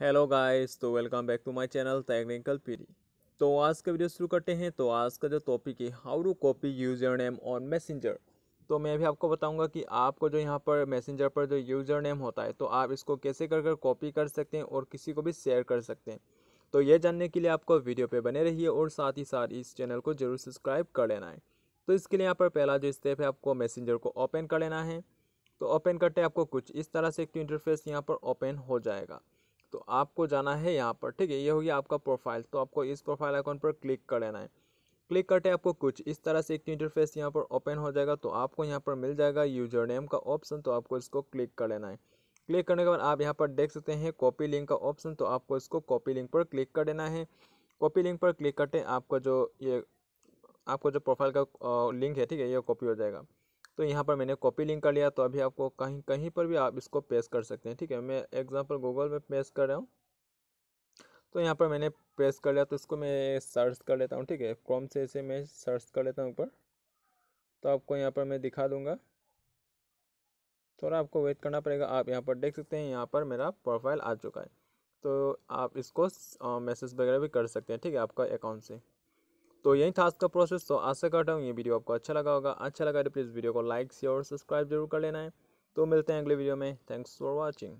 hello guys तो welcome back to my channel technical पीरी तो आज का वीडियो शुरू करते हैं तो आज का जो टॉपिक है how to copy user name और मैसेंजर तो मैं भी आपको बताऊंगा कि आपको जो यहाँ पर मैसेंजर पर जो यूज़र नेम होता है तो आप इसको कैसे कर कर कॉपी कर सकते हैं और किसी को भी शेयर कर सकते हैं तो ये जानने के लिए आपको वीडियो पर बने रहिए और साथ ही साथ इस चैनल को ज़रूर सब्सक्राइब कर लेना है तो इसके लिए यहाँ पर पहला जो स्टेप है आपको मैसेंजर को ओपन कर लेना है तो ओपन करते आपको कुछ इस तरह से एक इंटरफेस यहाँ पर ओपन हो जाएगा तो आपको जाना है यहाँ पर ठीक है ये हो गया आपका प्रोफाइल तो आपको इस प्रोफाइल आइकॉन पर क्लिक कर लेना है क्लिक करते आपको कुछ इस तरह से एक इंटरफेस यहाँ पर ओपन हो जाएगा तो आपको यहाँ पर मिल जाएगा यूजर नेम का ऑप्शन तो आपको इसको क्लिक कर लेना है क्लिक करने के बाद आप यहाँ पर देख सकते हैं कॉपी लिंक का ऑप्शन तो आपको इसको कॉपी लिंक पर क्लिक कर देना है कॉपी लिंक पर क्लिक करते आपका जो ये आपको जो प्रोफाइल का लिंक है ठीक है ये कॉपी हो जाएगा तो यहाँ पर मैंने कॉपी लिंक कर लिया तो अभी आपको कहीं कहीं पर भी आप इसको पेस्ट कर सकते हैं ठीक है मैं एग्ज़ाम्पल गूगल में पेस्ट कर रहा हूँ तो यहाँ पर मैंने पेस्ट कर लिया तो इसको मैं सर्च कर लेता हूँ ठीक है क्रोम से इसे मैं सर्च कर लेता हूँ ऊपर तो आपको यहाँ पर मैं दिखा दूँगा थोड़ा आपको वेट करना पड़ेगा आप यहाँ पर देख सकते हैं यहाँ पर मेरा प्रोफाइल आ चुका है तो आप इसको मैसेज वगैरह भी कर सकते हैं ठीक है आपका अकाउंट से तो यही था आज का प्रोसेस तो आशा करता हूँ ये वीडियो आपको अच्छा लगा होगा अच्छा लगा तो प्लीज़ वीडियो को लाइक शेयर और सब्सक्राइब जरूर कर लेना है तो मिलते हैं अगले वीडियो में थैंक्स फॉर वॉचिंग